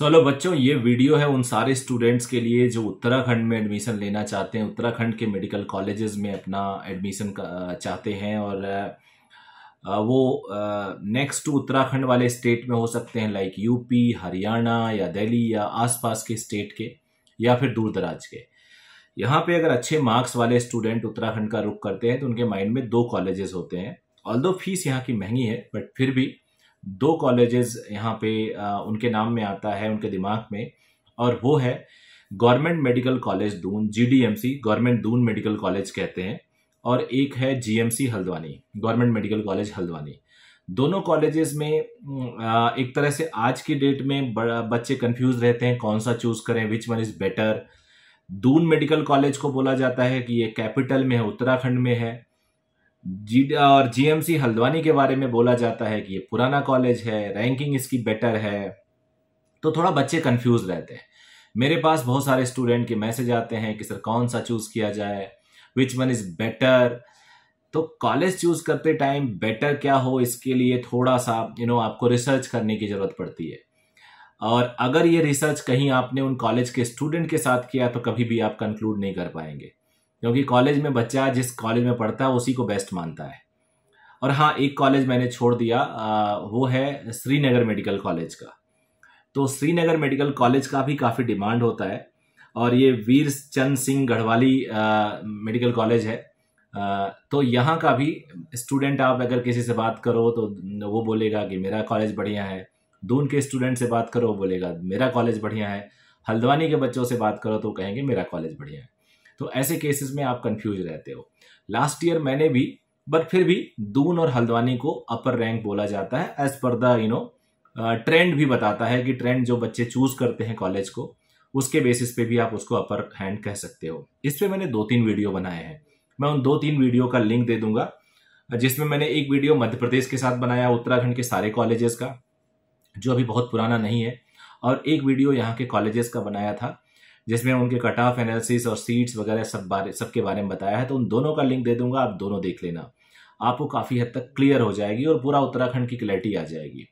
so hello बच्चों ये video है उन सारे स्टूडेंट्स के लिए जो उत्तराखंड में एडमिशन लेना चाहते हैं उत्तराखंड के मेडिकल कॉलेजेस में अपना एडमिशन चाहते हैं और वो नेक्स्ट टू उत्तराखंड वाले स्टेट में हो सकते हैं लाइक यूपी हरियाणा या दिल्ली या आसपास के स्टेट के या फिर दूर दराज के यहाँ पे अगर अच्छे मार्क्स वाले स्टूडेंट उत्तराखंड का रुख करते हैं तो उनके माइंड में दो कॉलेजेस होते हैं ऑल फीस यहाँ की महंगी है बट फिर भी दो कॉलेजेस यहाँ पे उनके नाम में आता है उनके दिमाग में और वो है government medical college Doon GDMC government Doon medical college कहते हैं और एक है GMC Haldwani government medical college Haldwani दोनों कॉलेजेस में एक तरह से आज की डेट में बच्चे कंफ्यूज रहते हैं कौन सा चूज़ करें which one is better Doon medical college को बोला जाता है कि ये कैपिटल में है उत्तराखंड में है जी और जीएमसी हल्द्वानी के बारे में बोला जाता है कि ये पुराना कॉलेज है रैंकिंग इसकी बेटर है तो थोड़ा बच्चे कंफ्यूज रहते हैं मेरे पास बहुत सारे स्टूडेंट के मैसेज आते हैं कि सर कौन सा चूज़ किया जाए विच वन इज़ बेटर तो कॉलेज चूज़ करते टाइम बेटर क्या हो इसके लिए थोड़ा सा यू you नो know, आपको रिसर्च करने की ज़रूरत पड़ती है और अगर ये रिसर्च कहीं आपने उन कॉलेज के स्टूडेंट के साथ किया तो कभी भी आप कंक्लूड नहीं कर पाएंगे क्योंकि कॉलेज में बच्चा जिस कॉलेज में पढ़ता है उसी को बेस्ट मानता है और हाँ एक कॉलेज मैंने छोड़ दिया वो है श्रीनगर मेडिकल कॉलेज का तो श्रीनगर मेडिकल कॉलेज का भी काफ़ी डिमांड होता है और ये वीर चंद सिंह गढ़वाली मेडिकल कॉलेज है आ, तो यहाँ का भी स्टूडेंट आप अगर किसी से बात करो तो वो बोलेगा कि मेरा कॉलेज बढ़िया है दून के स्टूडेंट से बात करो बोलेगा मेरा कॉलेज बढ़िया है हल्द्वानी के बच्चों से बात करो तो कहेंगे मेरा कॉलेज बढ़िया है तो ऐसे केसेस में आप कंफ्यूज रहते हो लास्ट ईयर मैंने भी बट फिर भी दून और हल्द्वानी को अपर रैंक बोला जाता है as per the you know trend भी बताता है कि ट्रेंड जो बच्चे चूज करते हैं कॉलेज को उसके बेसिस पे भी आप उसको अपर हैंड कह सकते हो इस पर मैंने दो तीन वीडियो बनाए हैं मैं उन दो तीन वीडियो का लिंक दे दूंगा जिसमें मैंने एक वीडियो मध्य प्रदेश के साथ बनाया उत्तराखंड के सारे कॉलेजेस का जो अभी बहुत पुराना नहीं है और एक वीडियो यहाँ के कॉलेजेस का बनाया था जिसमें उनके कट ऑफ एनालिसिस और सीट्स वगैरह सब बारे सबके बारे में बताया है तो उन दोनों का लिंक दे दूंगा आप दोनों देख लेना आपको काफ़ी हद तक क्लियर हो जाएगी और पूरा उत्तराखंड की क्लैरिटी आ जाएगी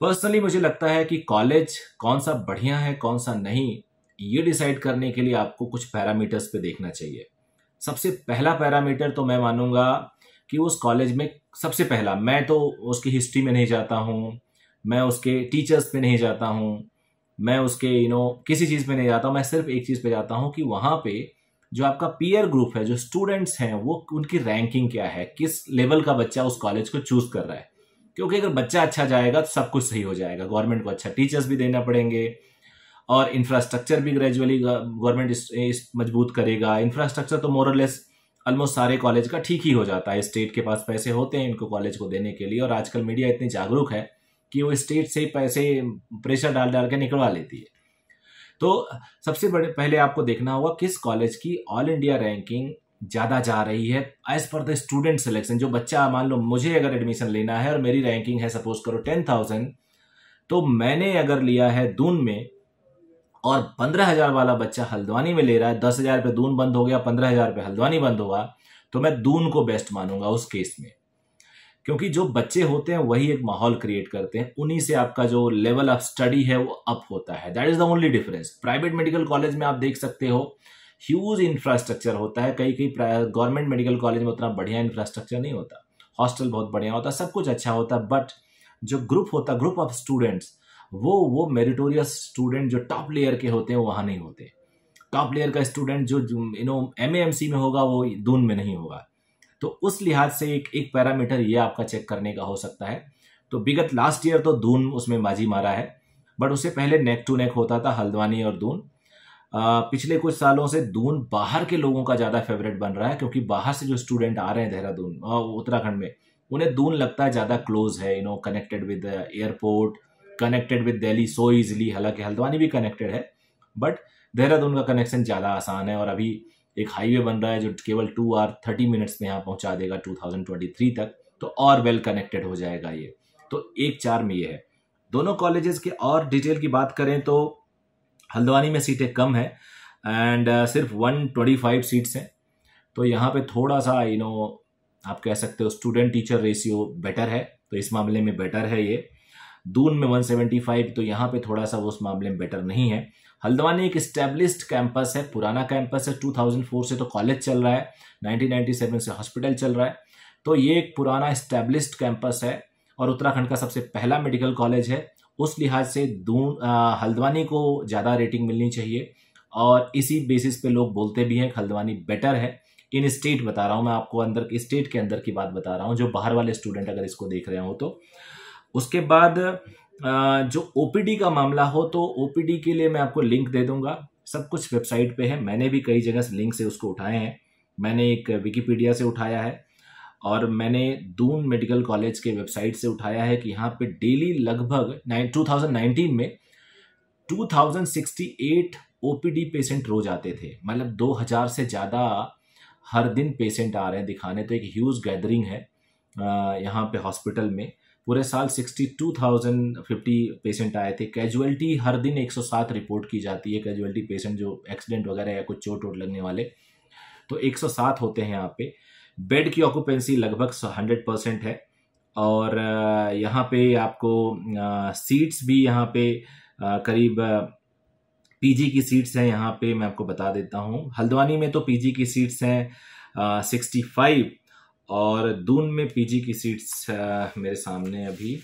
पर्सनली मुझे लगता है कि कॉलेज कौन सा बढ़िया है कौन सा नहीं ये डिसाइड करने के लिए आपको कुछ पैरामीटर्स पे देखना चाहिए सबसे पहला पैरामीटर तो मैं मानूंगा कि उस कॉलेज में सबसे पहला मैं तो उसकी हिस्ट्री में नहीं जाता हूँ मैं उसके टीचर्स पे नहीं जाता हूँ मैं उसके यू नो किसी चीज़ पे नहीं जाता मैं सिर्फ एक चीज़ पे जाता हूँ कि वहाँ पे जो आपका पीयर ग्रुप है जो स्टूडेंट्स हैं वो उनकी रैंकिंग क्या है किस लेवल का बच्चा उस कॉलेज को चूज़ कर रहा है क्योंकि अगर बच्चा अच्छा जाएगा तो सब कुछ सही हो जाएगा गवर्नमेंट को अच्छा टीचर्स भी देना पड़ेंगे और इंफ्रास्ट्रक्चर भी ग्रेजुअली गवर्नमेंट इस, इस मजबूत करेगा इंफ्रास्ट्रक्चर तो मोरलेस ऑलमोस्ट सारे कॉलेज का ठीक ही हो जाता है स्टेट के पास पैसे होते हैं इनको कॉलेज को देने के लिए और आजकल मीडिया इतनी जागरूक है कि वो स्टेट से पैसे प्रेशर डाल डाल के निकलवा लेती है तो सबसे बड़े पहले आपको देखना होगा किस कॉलेज की ऑल इंडिया रैंकिंग ज़्यादा जा रही है as per the student selection जो बच्चा मान लो मुझे अगर एडमिशन लेना है और मेरी रैंकिंग है सपोज करो टेन थाउजेंड तो मैंने अगर लिया है दून में और पंद्रह हजार वाला बच्चा हल्द्वानी में ले रहा है दस हजार पे दून बंद हो गया पंद्रह हजार पे हल्द्वानी बंद होगा तो मैं दून को बेस्ट मानूंगा उस केस में क्योंकि जो बच्चे होते हैं वही एक माहौल क्रिएट करते हैं उन्हीं से आपका जो लेवल ऑफ स्टडी है वो अप होता है that is the only difference private medical college में आप देख सकते हो ह्यूज इंफ्रास्ट्रक्चर होता है कई कई गवर्नमेंट मेडिकल कॉलेज में उतना बढ़िया इंफ्रास्ट्रक्चर नहीं होता हॉस्टल बहुत बढ़िया होता सब कुछ अच्छा होता बट जो ग्रुप होता ग्रुप ऑफ स्टूडेंट्स वो वो मेरिटोरियस स्टूडेंट जो टॉप लेयर के होते हैं वहाँ नहीं होते टॉप लेयर का स्टूडेंट जो यू नो एम में होगा वो दून में नहीं होगा तो उस लिहाज से एक एक पैरामीटर ये आपका चेक करने का हो सकता है तो विगत लास्ट ईयर तो दून उसमें माजी मारा है बट उससे पहले नेक टू नेक होता था हल्द्वानी और दून आ, पिछले कुछ सालों से दून बाहर के लोगों का ज़्यादा फेवरेट बन रहा है क्योंकि बाहर से जो स्टूडेंट आ रहे हैं देहरादून उत्तराखंड में उन्हें दून लगता है ज़्यादा क्लोज है you know connected with airport connected with Delhi so easily हालांकि हल्द्वानी भी कनेक्टेड है बट देहरादून का कनेक्शन ज़्यादा आसान है और अभी एक हाईवे बन रहा है जो केवल टू आर थर्टी मिनट्स में यहाँ पहुँचा देगा टू तक तो और वेल कनेक्टेड हो जाएगा ये तो एक चार में ये है दोनों कॉलेजेस के और डिटेल की बात करें तो हल्द्वानी में सीटें कम है एंड uh, सिर्फ 125 सीट्स हैं तो यहाँ पे थोड़ा सा यू नो आप कह सकते हो स्टूडेंट टीचर रेशियो बेटर है तो इस मामले में बेटर है ये दून में 175 तो यहाँ पे थोड़ा सा वो उस मामले में बेटर नहीं है हल्द्वानी एक स्टेब्लिश्ड कैंपस है पुराना कैंपस है 2004 से तो कॉलेज चल रहा है 1997 से हॉस्पिटल चल रहा है तो ये एक पुराना स्टेब्लिश्ड कैंपस है और उत्तराखंड का सबसे पहला मेडिकल कॉलेज है उस लिहाज से दून हल्द्वानी को ज़्यादा रेटिंग मिलनी चाहिए और इसी बेसिस पे लोग बोलते भी हैं हल्द्वानी बेटर है इन स्टेट बता रहा हूँ मैं आपको अंदर स्टेट के अंदर की बात बता रहा हूँ जो बाहर वाले स्टूडेंट अगर इसको देख रहे हो तो उसके बाद जो ओपीडी का मामला हो तो ओपीडी के लिए मैं आपको लिंक दे दूंगा सब कुछ वेबसाइट पे है मैंने भी कई जगह से लिंक से उसको उठाए हैं मैंने एक विकीपीडिया से उठाया है और मैंने दून मेडिकल कॉलेज के वेबसाइट से उठाया है कि यहाँ पे डेली लगभग नाइन टू में 2068 ओपीडी पेशेंट रोज आते थे मतलब 2000 से ज़्यादा हर दिन पेशेंट आ रहे हैं दिखाने तो एक ह्यूज गैदरिंग है यहाँ पे हॉस्पिटल में पूरे साल 62,050 पेशेंट आए थे कैजुअलिटी हर दिन 107 रिपोर्ट की जाती है कैजुअलिटी पेशेंट जो एक्सीडेंट वगैरह या कुछ चोट वोट लगने वाले तो 107 होते हैं यहाँ पे बेड की ऑक्यूपेंसी लगभग 100 परसेंट है और यहाँ पे आपको सीट्स भी यहाँ पे करीब पीजी की सीट्स हैं यहाँ पे मैं आपको बता देता हूँ हल्द्वानी में तो पीजी की सीट्स हैं सिक्सटी फाइव और दून में पीजी की सीट्स मेरे सामने अभी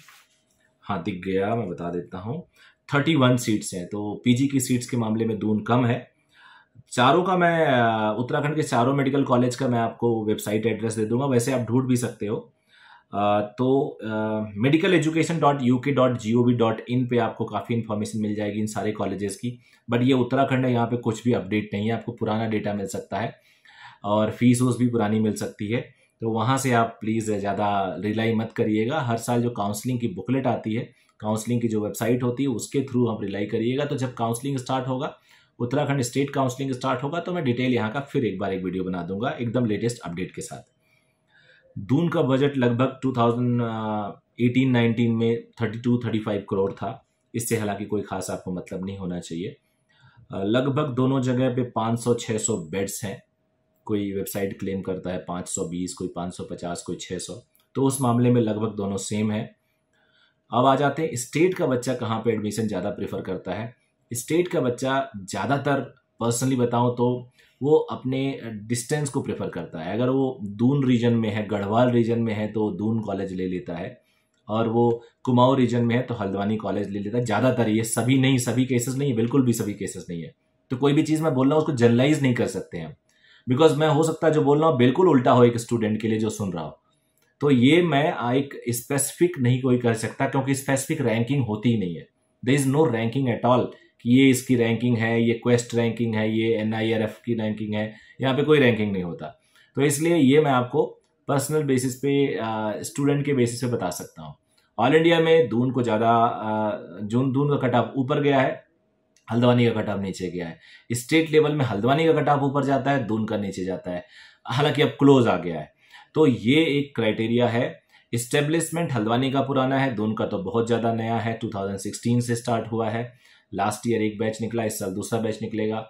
हाँ दिख गया मैं बता देता हूँ थर्टी वन सीट्स हैं तो पीजी की सीट्स के मामले में दून कम है चारों का मैं उत्तराखंड के चारों मेडिकल कॉलेज का मैं आपको वेबसाइट एड्रेस दे दूंगा वैसे आप ढूंढ भी सकते हो तो medical education dot U K dot G O V dot in पर आपको काफ़ी इन्फॉर्मेशन मिल जाएगी इन सारे कॉलेजेस की बट ये उत्तराखंड है यहाँ पे कुछ भी अपडेट नहीं है आपको पुराना डेटा मिल सकता है और फीस वूस भी पुरानी मिल सकती है तो वहाँ से आप प्लीज़ ज़्यादा रिलाई मत करिएगा हर साल जो काउंसलिंग की बुकलेट आती है काउंसलिंग की जो वेबसाइट होती है उसके थ्रू आप रिलाई करिएगा तो जब काउंसलिंग स्टार्ट होगा उत्तराखंड स्टेट काउंसलिंग स्टार्ट होगा तो मैं डिटेल यहाँ का फिर एक बार एक वीडियो बना दूंगा एकदम लेटेस्ट अपडेट के साथ दून का बजट लगभग 2018-19 में 32-35 करोड़ था इससे हालांकि कोई खास आपको मतलब नहीं होना चाहिए लगभग दोनों जगह पे 500-600 बेड्स हैं कोई वेबसाइट क्लेम करता है 520 कोई 550 कोई 600 तो उस मामले में लगभग दोनों सेम है अब आ जाते हैं स्टेट का बच्चा कहाँ पे एडमिशन ज़्यादा प्रेफर करता है स्टेट का बच्चा ज़्यादातर पर्सनली बताऊँ तो वो अपने डिस्टेंस को प्रेफर करता है अगर वो दून रीजन में है गढ़वाल रीजन में है तो दून कॉलेज ले लेता है और वो कुमाऊँ रीजन में है तो हल्द्वानी कॉलेज ले लेता है ज़्यादातर ये सभी नहीं सभी केसेस नहीं है बिल्कुल भी सभी केसेस नहीं है तो कोई भी चीज़ मैं बोल रहा हूँ उसको जनरलाइज नहीं कर सकते हम बिकॉज मैं हो सकता है जो बोल रहा हूँ बिल्कुल उल्टा हो एक स्टूडेंट के लिए जो सुन रहा हो तो ये मैं एक स्पेसिफिक नहीं कोई कर सकता क्योंकि स्पेसिफिक रैंकिंग होती ही नहीं है there is no ranking at all कि ये इसकी रैंकिंग है ये क्वेस्ट रैंकिंग है ये एन की रैंकिंग है यहाँ पे कोई रैंकिंग नहीं होता तो इसलिए ये मैं आपको पर्सनल बेसिस पे स्टूडेंट के बेसिस पे बता सकता हूँ ऑल इंडिया में दून को ज़्यादा जून दून का कट ऑफ ऊपर गया है हल्द्वानी का कटाव नीचे गया है स्टेट लेवल में हल्द्वानी का कटाव ऊपर जाता है दून का नीचे जाता है हालांकि अब क्लोज आ गया है तो ये एक क्राइटेरिया है इस्टेब्लिशमेंट हल्द्वानी का पुराना है दून का तो बहुत ज़्यादा नया है 2016 से स्टार्ट हुआ है लास्ट ईयर एक बैच निकला इस साल दूसरा बैच निकलेगा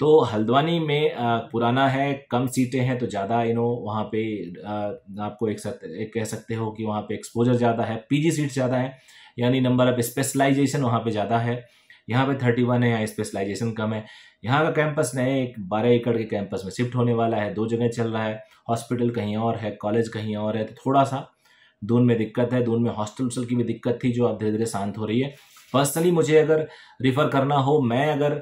तो हल्द्वानी में पुराना है कम सीटें हैं तो ज़्यादा यू नो वहाँ पे आपको एक साथ एक कह सकते हो कि वहाँ पे एक्सपोजर ज़्यादा है पीजी सीट ज़्यादा है यानी नंबर ऑफ स्पेशलाइजेशन वहाँ पे ज़्यादा है यहाँ पे थर्टी वन है यहाँ स्पेशलाइजेशन कम है यहाँ का कैंपस नए एक बारह एकड़ के कैंपस में शिफ्ट होने वाला है दो जगह चल रहा है हॉस्पिटल कहीं और है कॉलेज कहीं और है तो थोड़ा सा दून में दिक्कत है दून में हॉस्टल वस्टल की भी दिक्कत थी जो अब धीरे धीरे शांत हो रही है पर्सनली मुझे अगर रिफ़र करना हो मैं अगर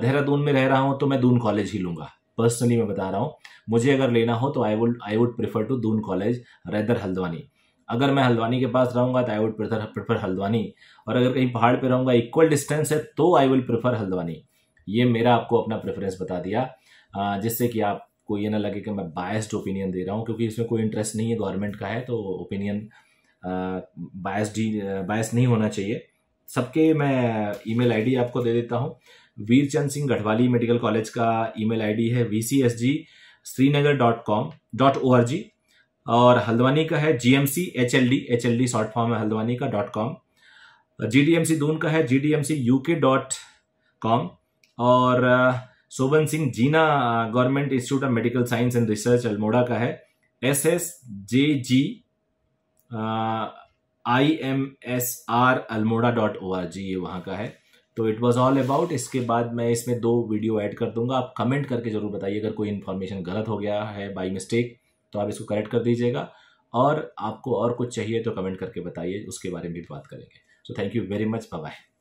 देहरादून में रह रहा हूँ तो मैं दून कॉलेज ही लूँगा पर्सनली मैं बता रहा हूँ मुझे अगर लेना हो तो I would I would prefer to Doon college rather Haldwani अगर मैं हल्द्वानी के पास रहूंगा तो I would prefer prefer Haldwani और अगर कहीं पहाड़ पे रहूँगा इक्वल डिस्टेंस है तो आई विल प्रेफर हल्द्वानी ये मेरा आपको अपना प्रेफरेंस बता दिया जिससे कि आपको ये ना लगे कि मैं बायस्ड ओपिनियन दे रहा हूँ क्योंकि इसमें कोई इंटरेस्ट नहीं है गवर्नमेंट का है तो ओपिनियन बायस्ड ही बायस नहीं होना चाहिए सबके मैं ईमेल आईडी आपको दे देता हूँ वीरचंद सिंह गढ़वाली मेडिकल कॉलेज का ईमेल आईडी है V C S G Srinagar dot com dot O R G और हल्द्वानी का है G M C H L D H L D short form है हल्द्वानी का dot com G D M C Doon का है G D M C U K dot com और Shobhan Singh Jeena government institute of medical science and research Almora का है S S J G I M S R Almora dot O R G ये वहाँ का है तो इट वॉज ऑल अबाउट इसके बाद मैं इसमें दो वीडियो ऐड कर दूंगा आप कमेंट करके जरूर बताइए अगर कोई इन्फॉर्मेशन गलत हो गया है बाई मिस्टेक तो आप इसको करेक्ट कर दीजिएगा और आपको और कुछ चाहिए तो कमेंट करके बताइए उसके बारे में भी बात करेंगे so thank you very much bye